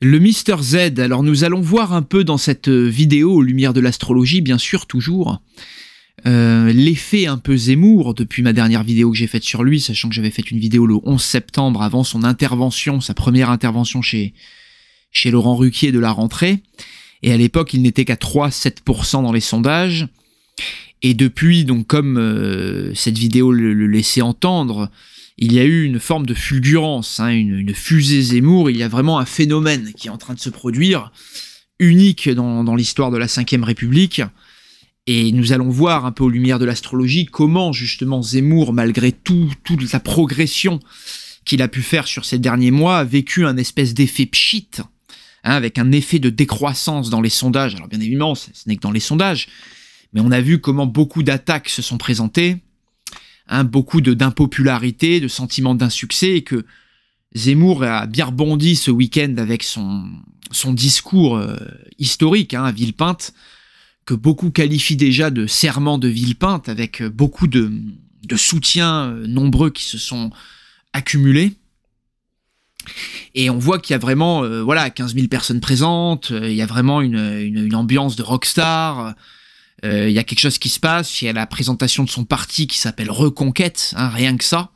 Le Mister Z, alors nous allons voir un peu dans cette euh, vidéo, aux lumières de l'astrologie bien sûr toujours, euh, l'effet un peu Zemmour depuis ma dernière vidéo que j'ai faite sur lui, sachant que j'avais fait une vidéo le 11 septembre avant son intervention, sa première intervention chez, chez Laurent Ruquier de la rentrée. Et à l'époque, il n'était qu'à 3-7% dans les sondages. Et depuis, donc comme euh, cette vidéo le laissait entendre, il y a eu une forme de fulgurance, hein, une, fusée Zemmour, il y a vraiment un phénomène qui est en train de se produire, unique dans, l'histoire de la Ve République. Et nous allons voir un peu aux lumières de l'astrologie comment justement Zemmour, malgré tout, toute la progression qu'il a pu faire sur ces derniers mois, a vécu un espèce d'effet pchit, hein, avec un effet de décroissance dans les sondages. Alors bien évidemment, ce n'est que dans les sondages, mais on a vu comment beaucoup d'attaques se sont présentées, Hein, beaucoup d'impopularité, de, sentiment d'insuccès, et que Zemmour a bien rebondi ce week-end avec son, son discours euh, historique hein, à Villepinte, que beaucoup qualifient déjà de serment de Villepinte, avec euh, beaucoup de, de soutiens euh, nombreux qui se sont accumulés. Et on voit qu'il y a vraiment voilà, 15 000 personnes présentes, il y a vraiment une ambiance de rockstar. Euh, il y a quelque chose qui se passe, il y a la présentation de son parti qui s'appelle Reconquête, hein, rien que ça.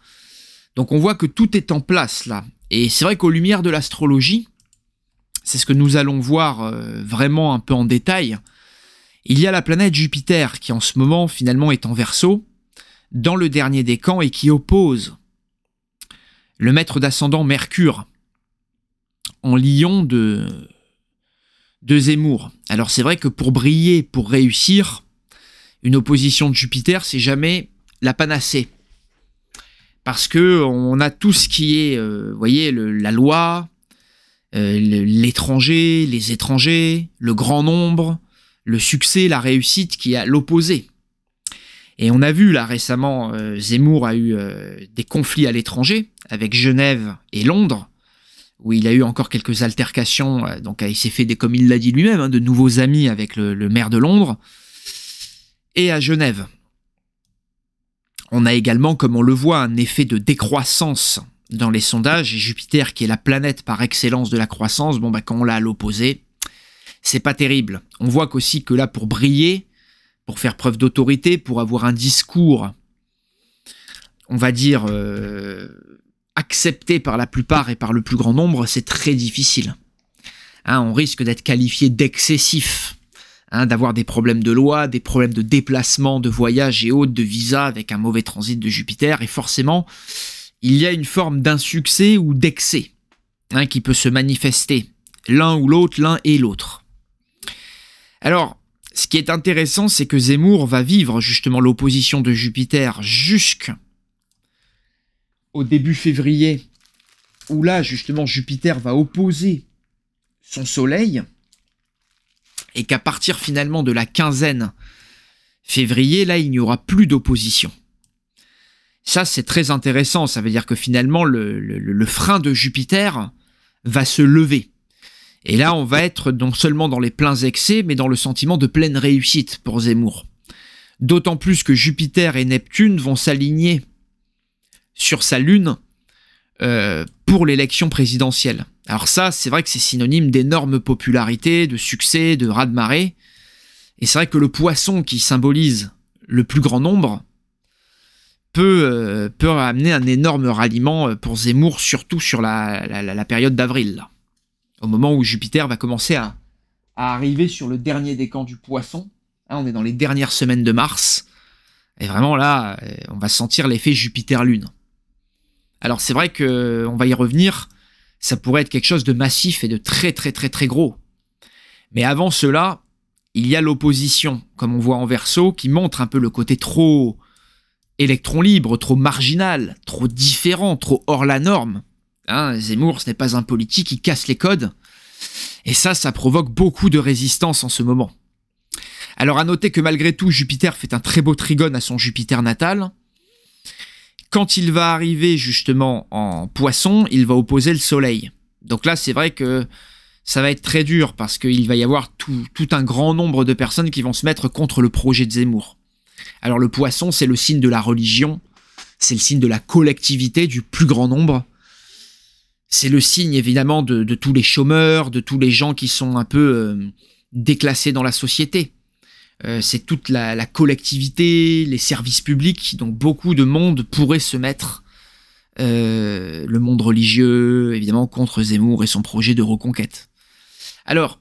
Donc on voit que tout est en place là. Et c'est vrai qu'aux lumières de l'astrologie, c'est ce que nous allons voir euh, vraiment un peu en détail, il y a la planète Jupiter qui en ce moment finalement est en verso, dans le dernier des camps et qui oppose le maître d'ascendant Mercure en lion de de Zemmour. Alors c'est vrai que pour briller, pour réussir, une opposition de Jupiter, c'est jamais la panacée. Parce que on a tout ce qui est, euh, voyez, la loi, euh, l'étranger, les étrangers, le grand nombre, le succès, la réussite qui est à l'opposé. Et on a vu là récemment, euh, Zemmour a eu des conflits à l'étranger avec Genève et Londres où il a eu encore quelques altercations. Euh, donc il s'est fait, comme il l'a dit lui-même, hein, de nouveaux amis avec le, maire de Londres. Et à Genève, on a également, comme on le voit, un effet de décroissance dans les sondages. Et Jupiter, qui est la planète par excellence de la croissance, bon, bah, quand on l'a à l'opposé, c'est pas terrible. On voit qu'aussi que là, pour briller, pour faire preuve d'autorité, pour avoir un discours, on va dire, euh, accepté par la plupart et par le plus grand nombre, c'est très difficile. Hein, on risque d'être qualifié d'excessif, hein, d'avoir des problèmes de loi, des problèmes de déplacement, de voyage et autres, de visa avec un mauvais transit de Jupiter, et forcément, il y a une forme d'insuccès ou d'excès hein, qui peut se manifester, l'un ou l'autre, l'un et l'autre. Alors, ce qui est intéressant, c'est que Zemmour va vivre justement l'opposition de Jupiter jusqu'à au début février, où là justement Jupiter va opposer son Soleil, et qu'à partir finalement de la quinzaine février, là il n'y aura plus d'opposition. Ça c'est très intéressant, ça veut dire que finalement le, frein de Jupiter va se lever. Et là on va être non seulement dans les pleins excès, mais dans le sentiment de pleine réussite pour Zemmour. D'autant plus que Jupiter et Neptune vont s'aligner sur sa lune euh, pour l'élection présidentielle. Alors ça, c'est vrai que c'est synonyme d'énorme popularité, de succès, de raz-de-marée. Et c'est vrai que le poisson qui symbolise le plus grand nombre peut, euh, peut amener un énorme ralliement euh, pour Zemmour, surtout sur la, période d'avril, au moment où Jupiter va commencer à, arriver sur le dernier camps du poisson. Hein, on est dans les dernières semaines de mars. Et vraiment là, on va sentir l'effet Jupiter-Lune. Alors c'est vrai que on va y revenir, ça pourrait être quelque chose de massif et de très très très très gros. Mais avant cela, il y a l'opposition, comme on voit en verso, qui montre un peu le côté trop électron libre, trop marginal, trop différent, trop hors la norme. Hein, Zemmour, ce n'est pas un politique, qui casse les codes. Et ça, ça provoque beaucoup de résistance en ce moment. Alors à noter que malgré tout, Jupiter fait un très beau trigone à son Jupiter natal, quand il va arriver justement en poisson, il va opposer le soleil. Donc là, c'est vrai que ça va être très dur parce qu'il va y avoir tout, un grand nombre de personnes qui vont se mettre contre le projet de Zemmour. Alors le poisson, c'est le signe de la religion, c'est le signe de la collectivité, du plus grand nombre. C'est le signe évidemment de, tous les chômeurs, de tous les gens qui sont un peu euh, déclassés dans la société. Euh, c'est toute la, collectivité, les services publics, donc beaucoup de monde pourrait se mettre, euh, le monde religieux, évidemment, contre Zemmour et son projet de reconquête. Alors,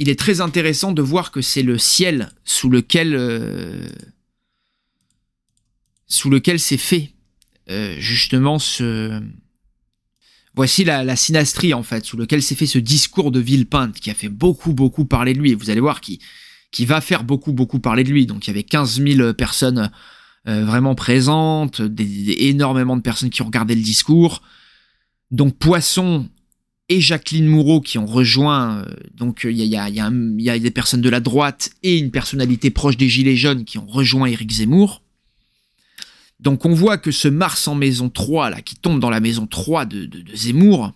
il est très intéressant de voir que c'est le ciel sous lequel, euh, sous lequel c'est fait, justement, ce... Voici la, la, synastrie, en fait, sous lequel s'est fait ce discours de Villepinte, qui a fait beaucoup, beaucoup parler de lui. Et vous allez voir qui qui va faire beaucoup, beaucoup parler de lui. Donc il y avait 15 000 personnes euh, vraiment présentes, des, énormément de personnes qui ont regardé le discours. Donc Poisson et Jacqueline Moureau qui ont rejoint, donc il y a, des personnes de la droite et une personnalité proche des Gilets jaunes qui ont rejoint Éric Zemmour. Donc on voit que ce Mars en maison 3, là, qui tombe dans la maison 3 de Zemmour,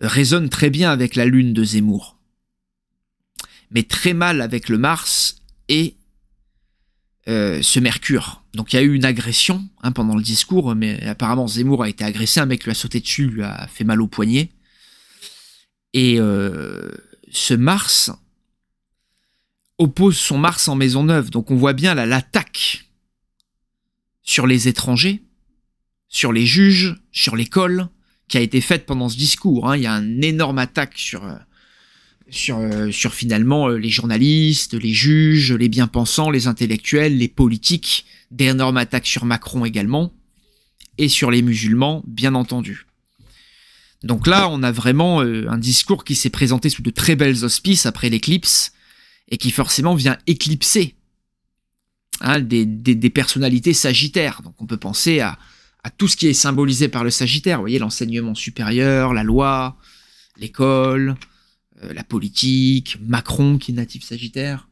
résonne très bien avec la lune de Zemmour mais très mal avec le Mars et euh, ce Mercure. Donc il y a eu une agression hein, pendant le discours, mais apparemment Zemmour a été agressé, un mec lui a sauté dessus, lui a fait mal au poignet. Et euh, ce Mars oppose son Mars en maison neuve. Donc on voit bien là l'attaque sur les étrangers, sur les juges, sur l'école, qui a été faite pendant ce discours. Hein. Il y a une énorme attaque sur euh, euh, sur, finalement euh, les journalistes, les juges, les bien-pensants, les intellectuels, les politiques, d'énormes attaques sur Macron également, et sur les musulmans, bien entendu. Donc là, on a vraiment euh, un discours qui s'est présenté sous de très belles auspices après l'éclipse, et qui forcément vient éclipser hein, des, personnalités sagittaires. Donc on peut penser à, à, tout ce qui est symbolisé par le sagittaire, vous voyez, l'enseignement supérieur, la loi, l'école, euh, la politique, Macron qui est natif sagittaire.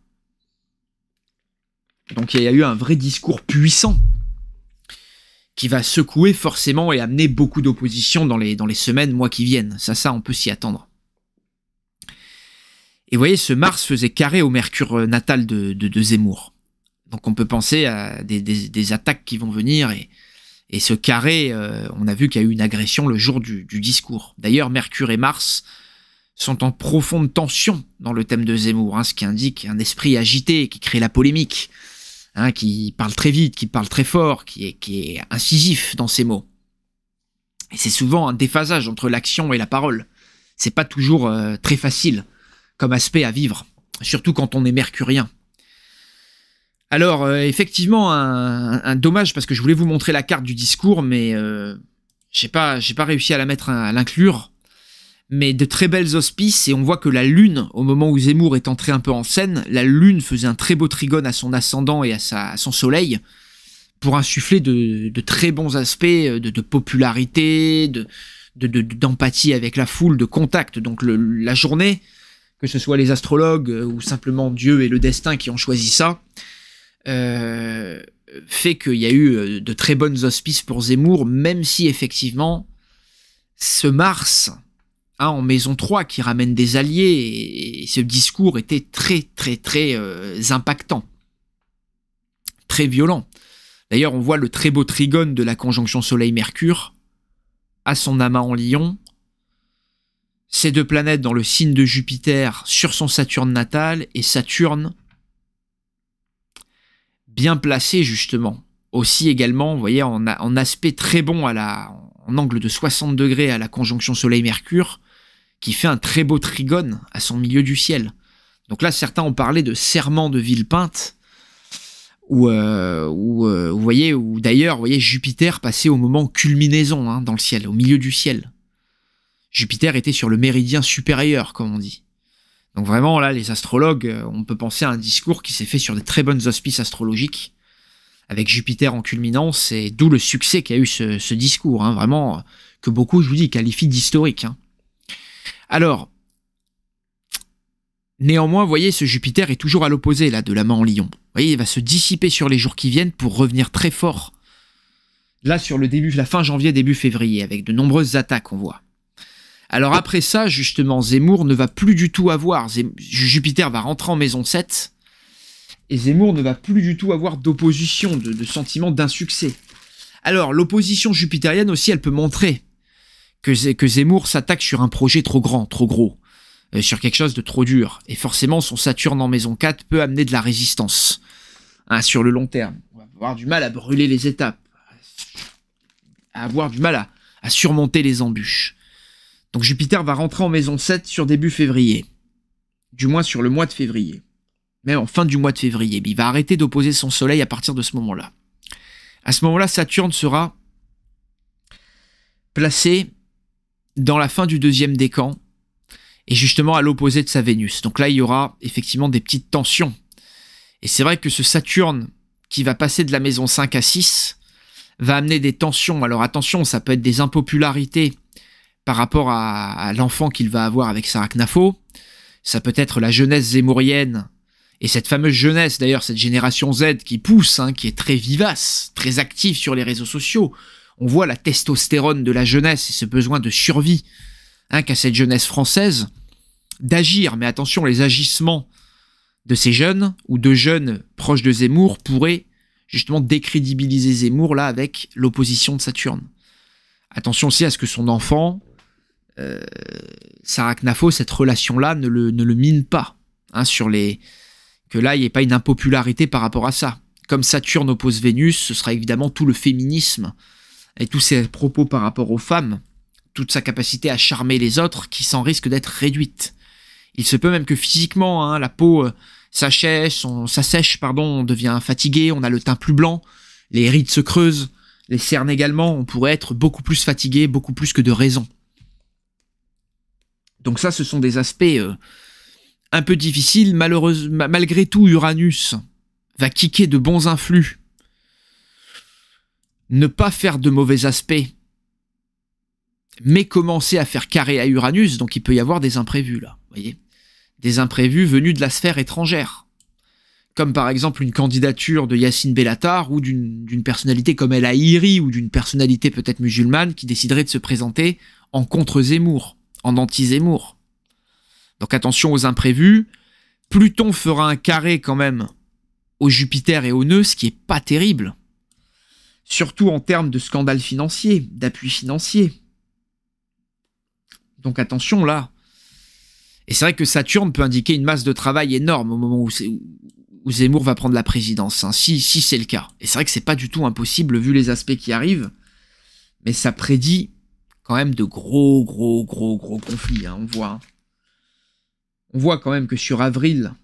Donc il y a eu un vrai discours puissant qui va secouer forcément et amener beaucoup d'opposition dans les, dans les semaines, mois qui viennent. Ça, ça, on peut s'y attendre. Et vous voyez, ce Mars faisait carré au Mercure euh, natal de, de, Zemmour. Donc on peut penser à des, attaques qui vont venir et, et ce carré, euh, on a vu qu'il y a eu une agression le jour du discours. D'ailleurs, Mercure et Mars sont en profonde tension dans le thème de Zemmour, hein, ce qui indique un esprit agité qui crée la polémique, hein, qui parle très vite, qui parle très fort, qui est, qui est incisif dans ses mots. Et c'est souvent un déphasage entre l'action et la parole. C'est pas toujours euh, très facile comme aspect à vivre, surtout quand on est mercurien. Alors, euh, effectivement, un, dommage parce que je voulais vous montrer la carte du discours, mais euh, j'ai pas, pas réussi à la mettre à l'inclure mais de très belles auspices et on voit que la lune, au moment où Zemmour est entré un peu en scène, la lune faisait un très beau trigone à son ascendant et à, son soleil pour insuffler de, très bons aspects euh, de, popularité, de, d'empathie avec la foule, de contact. Donc la journée, que ce soit les astrologues euh, ou simplement Dieu et le destin qui ont choisi ça, euh, fait qu'il y a eu de très bonnes auspices pour Zemmour, même si effectivement ce Mars, ah, en maison 3 qui ramène des alliés et, ce discours était très très très euh, impactant, très violent. D'ailleurs, on voit le très beau trigone de la conjonction Soleil-Mercure à son amas en Lion, ces deux planètes dans le signe de Jupiter sur son Saturne natal et Saturne bien placé justement. Aussi également, vous voyez, en, en aspect très bon à la, en angle de 60 degrés à la conjonction Soleil-Mercure, qui fait un très beau trigone à son milieu du ciel. Donc là, certains ont parlé de serment de ville peinte, euh, où euh, vous voyez, ou d'ailleurs, vous voyez Jupiter passer au moment culminaison hein, dans le ciel, au milieu du ciel. Jupiter était sur le méridien supérieur, comme on dit. Donc vraiment, là, les astrologues, euh, on peut penser à un discours qui s'est fait sur des très bonnes auspices astrologiques, avec Jupiter en culminance, et d'où le succès qu'a eu ce, discours, hein. vraiment, euh, que beaucoup, je vous dis, qualifient d'historique. Hein. Alors, néanmoins, vous voyez, ce Jupiter est toujours à l'opposé là de la main en lion. Vous voyez, il va se dissiper sur les jours qui viennent pour revenir très fort. Là, sur le début, la fin janvier, début février, avec de nombreuses attaques, on voit. Alors après ça, justement, Zemmour ne va plus du tout avoir. Jupiter va rentrer en maison 7. Et Zemmour ne va plus du tout avoir d'opposition, de, de sentiment d'insuccès. Alors, l'opposition jupitérienne aussi, elle peut montrer que, que Zemmour s'attaque sur un projet trop grand, trop gros, euh, sur quelque chose de trop dur. Et forcément, son Saturne en maison 4 peut amener de la résistance hein, sur le long terme. On va avoir du mal à brûler les étapes, à avoir du mal à, surmonter les embûches. Donc Jupiter va rentrer en maison 7 sur début février, du moins sur le mois de février, même en fin du mois de février. Mais il va arrêter d'opposer son Soleil à partir de ce moment-là. À ce moment-là, Saturne sera placé dans la fin du deuxième décan, et justement à l'opposé de sa Vénus. Donc là, il y aura effectivement des petites tensions. Et c'est vrai que ce Saturne, qui va passer de la maison 5 à 6, va amener des tensions. Alors attention, ça peut être des impopularités par rapport à, l'enfant qu'il va avoir avec Saraknafo. Ça peut être la jeunesse zémourienne et cette fameuse jeunesse, d'ailleurs, cette génération Z qui pousse, hein, qui est très vivace, très active sur les réseaux sociaux, on voit la testostérone de la jeunesse et ce besoin de survie hein, qu'a cette jeunesse française, d'agir. Mais attention, les agissements de ces jeunes ou de jeunes proches de Zemmour pourraient justement décrédibiliser Zemmour là avec l'opposition de Saturne. Attention aussi à ce que son enfant, euh, Sarah Knafo, cette relation-là ne le, mine pas. Hein, sur les que là, il n'y ait pas une impopularité par rapport à ça. Comme Saturne oppose Vénus, ce sera évidemment tout le féminisme et tous ses propos par rapport aux femmes, toute sa capacité à charmer les autres qui s'en risque d'être réduite. Il se peut même que physiquement, hein, la peau euh, s'assèche, on, s'assèche, pardon, on devient fatigué, on a le teint plus blanc, les rides se creusent, les cernes également, on pourrait être beaucoup plus fatigué, beaucoup plus que de raison. Donc ça, ce sont des aspects euh, un peu difficiles. Malheureusement, malgré tout, Uranus va kicker de bons influx ne pas faire de mauvais aspects, mais commencer à faire carré à Uranus, donc il peut y avoir des imprévus là, voyez Des imprévus venus de la sphère étrangère, comme par exemple une candidature de Yacine Bellatar ou d'une personnalité comme El Aïri ou d'une personnalité peut-être musulmane qui déciderait de se présenter en contre-Zemmour, en anti-Zemmour. Donc attention aux imprévus. Pluton fera un carré quand même au Jupiter et au nœud, ce qui est pas terrible surtout en termes de scandales financiers, d'appui financier. Donc attention là. Et c'est vrai que Saturne peut indiquer une masse de travail énorme au moment où, Zemmour va prendre la présidence, hein, si, si c'est le cas. Et c'est vrai que c'est pas du tout impossible vu les aspects qui arrivent, mais ça prédit quand même de gros, gros, gros, gros conflits. Hein, on voit. Hein. On voit quand même que sur avril,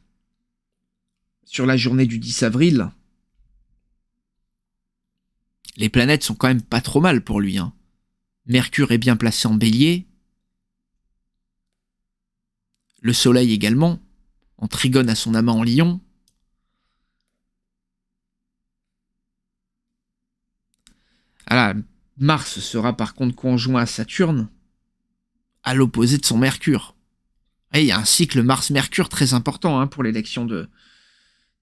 sur la journée du 10 avril, les planètes sont quand même pas trop mal pour lui. Hein. Mercure est bien placé en bélier. Le Soleil également, en trigone à son amant en lion. Voilà, ah Mars sera par contre conjoint à Saturne, à l'opposé de son Mercure. Et eh, il y a un cycle Mars-Mercure très important hein, pour l'élection de,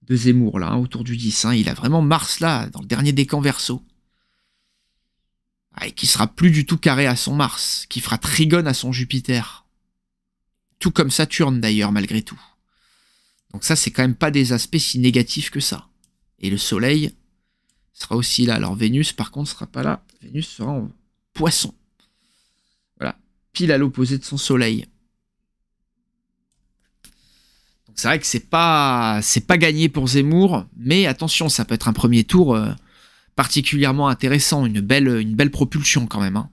de Zemmour, là, hein, autour du 10. Il a vraiment Mars là, dans le dernier décan verso et qui sera plus du tout carré à son Mars, qui fera trigone à son Jupiter. Tout comme Saturne d'ailleurs malgré tout. Donc ça c'est quand même pas des aspects si négatifs que ça. Et le Soleil sera aussi là. Alors Vénus par contre sera pas là. Vénus sera en poisson. Voilà, pile à l'opposé de son Soleil. Donc c'est vrai que c'est pas c'est pas gagné pour Zemmour, mais attention, ça peut être un premier tour euh, particulièrement intéressant, une belle, une belle propulsion quand même. Hein.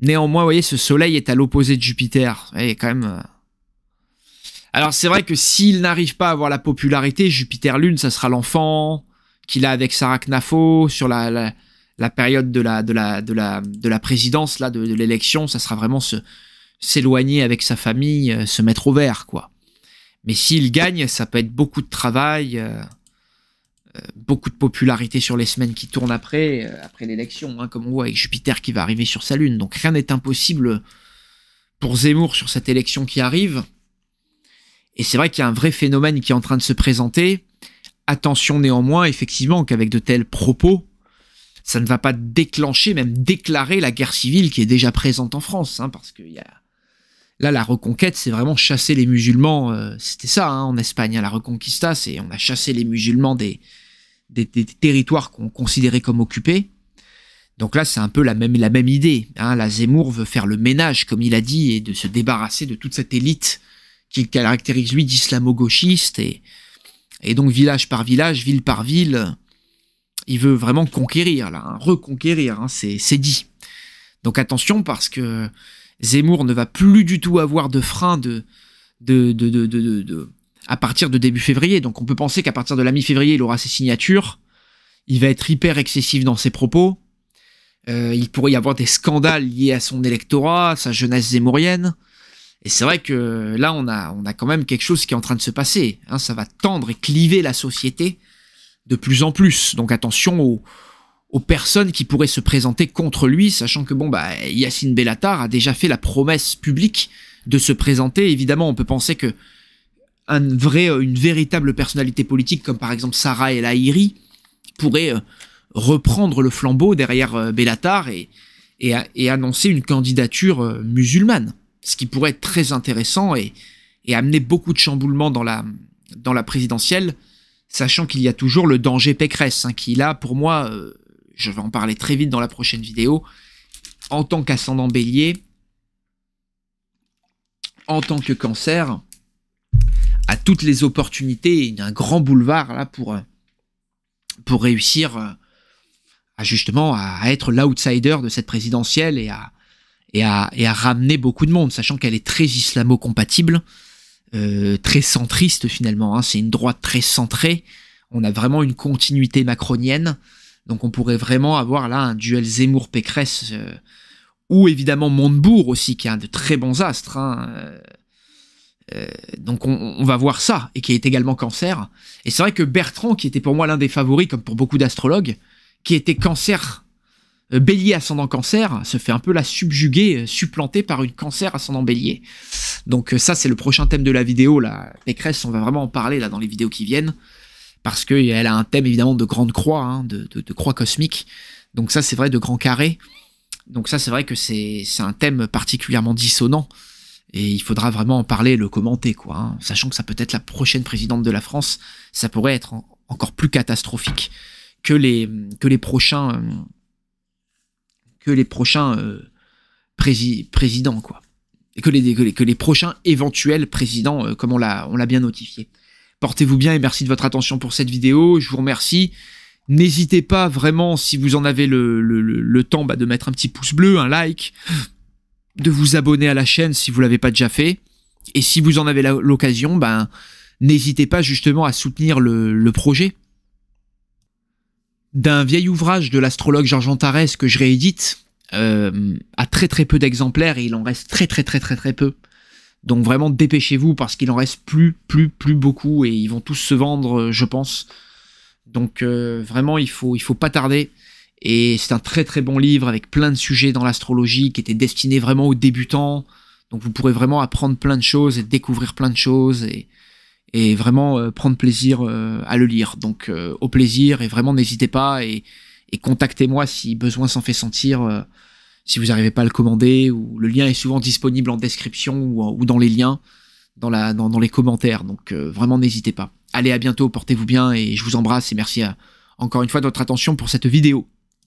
Néanmoins, vous voyez, ce soleil est à l'opposé de Jupiter. Et quand même. Euh. Alors c'est vrai que s'il n'arrive pas à avoir la popularité, Jupiter-Lune, ça sera l'enfant qu'il a avec Sarah Knafo sur la, la, période de la, de, la, de, la, de la présidence, là, de, l'élection. Ça sera vraiment se, s'éloigner avec sa famille, euh, se mettre au vert, quoi. Mais s'il gagne, ça peut être beaucoup de travail. Euh beaucoup de popularité sur les semaines qui tournent après, euh, après l'élection, hein, comme on voit avec Jupiter qui va arriver sur sa lune. Donc rien n'est impossible pour Zemmour sur cette élection qui arrive. Et c'est vrai qu'il y a un vrai phénomène qui est en train de se présenter. Attention néanmoins, effectivement, qu'avec de tels propos, ça ne va pas déclencher, même déclarer la guerre civile qui est déjà présente en France, hein, parce que là, la reconquête, c'est vraiment chasser les musulmans. Euh, c'était ça hein, en Espagne, la reconquista, c'est on a chassé les musulmans des, des, territoires qu'on considérait comme occupés. Donc là, c'est un peu la même, la même idée. Hein. La Zemmour veut faire le ménage, comme il a dit, et de se débarrasser de toute cette élite qu'il caractérise, lui, d'islamo-gauchiste. Et, donc, village par village, ville par ville, il veut vraiment conquérir, là, hein, reconquérir, hein, c'est dit. Donc attention, parce que Zemmour ne va plus du tout avoir de frein de, de, de, de à partir de début février. Donc on peut penser qu'à partir de la mi-février, il aura ses signatures. Il va être hyper excessif dans ses propos. Euh, il pourrait y avoir des scandales liés à son électorat, sa jeunesse zémourienne. Et c'est vrai que là, on a, on a quand même quelque chose qui est en train de se passer. Hein. ça va tendre et cliver la société de plus en plus. Donc attention aux, aux personnes qui pourraient se présenter contre lui, sachant que bon, bah, Yacine Bellatar a déjà fait la promesse publique de se présenter. Évidemment, on peut penser que euh, une véritable personnalité politique comme par exemple Sarah El Haïri pourrait euh, reprendre le flambeau derrière euh, Bellatar et, et, annoncer une candidature musulmane, ce qui pourrait être très intéressant et, amener beaucoup de chamboulements dans la, dans la présidentielle, sachant qu'il y a toujours le danger Pécresse, hein, qui là, pour moi, je vais en parler très vite dans la prochaine vidéo, en tant qu'ascendant bélier, en tant que cancer, à toutes les opportunités. Il y a un grand boulevard là pour, euh, pour réussir euh, à justement à être l'outsider de cette présidentielle et à, et à, et à ramener beaucoup de monde, sachant qu'elle est très islamo-compatible, euh, très centriste finalement. Hein. C'est une droite très centrée. On a vraiment une continuité macronienne. Donc on pourrait vraiment avoir là un duel Zemmour-Pécresse. ou évidemment Montebourg aussi, qui est de très bons astres. Hein. Euh, donc on, va voir ça, et qui est également cancer. Et c'est vrai que Bertrand, qui était pour moi l'un des favoris, comme pour beaucoup d'astrologues, qui était cancer, euh, bélier ascendant cancer, se fait un peu la subjuguer, euh, supplanter par une cancer ascendant bélier. Donc ça, c'est le prochain thème de la vidéo, là. Pécresse, on va vraiment en parler, là, dans les vidéos qui viennent, parce qu'elle a un thème, évidemment, de grande croix, hein, de, de croix cosmique. Donc ça, c'est vrai, de grand carré. Donc ça, c'est vrai que c'est un thème particulièrement dissonant. Et il faudra vraiment en parler, le commenter, quoi. Hein. Sachant que ça peut être la prochaine présidente de la France, ça pourrait être encore plus catastrophique que les, que les prochains, euh, que les prochains euh, présidents, quoi. Et que les, que prochains éventuels présidents, euh, comme on l'a bien notifié. Portez-vous bien et merci de votre attention pour cette vidéo. Je vous remercie. N'hésitez pas vraiment, si vous en avez le, temps, bah, de mettre un petit pouce bleu, un like de vous abonner à la chaîne si vous l'avez pas déjà fait. Et si vous en avez l'occasion, ben, n'hésitez pas justement à soutenir le, projet. D'un vieil ouvrage de l'astrologue Georges Antares que je réédite, à euh, très très peu d'exemplaires et il en reste très très très très très peu. Donc vraiment dépêchez-vous parce qu'il en reste plus plus plus beaucoup et ils vont tous se vendre, euh, je pense. Donc euh, vraiment il faut il faut pas tarder. Et c'est un très très bon livre avec plein de sujets dans l'astrologie qui était destiné vraiment aux débutants. Donc vous pourrez vraiment apprendre plein de choses et découvrir plein de choses et, et vraiment euh, prendre plaisir euh, à le lire. Donc euh, au plaisir et vraiment n'hésitez pas et, contactez-moi si besoin s'en fait sentir, si vous n'arrivez pas à le commander. Ou, le lien est souvent disponible en description ou, dans les liens, dans, la, dans, les commentaires. Donc vraiment n'hésitez pas. Allez à bientôt, portez-vous bien et je vous embrasse et merci encore une fois de votre attention pour cette vidéo.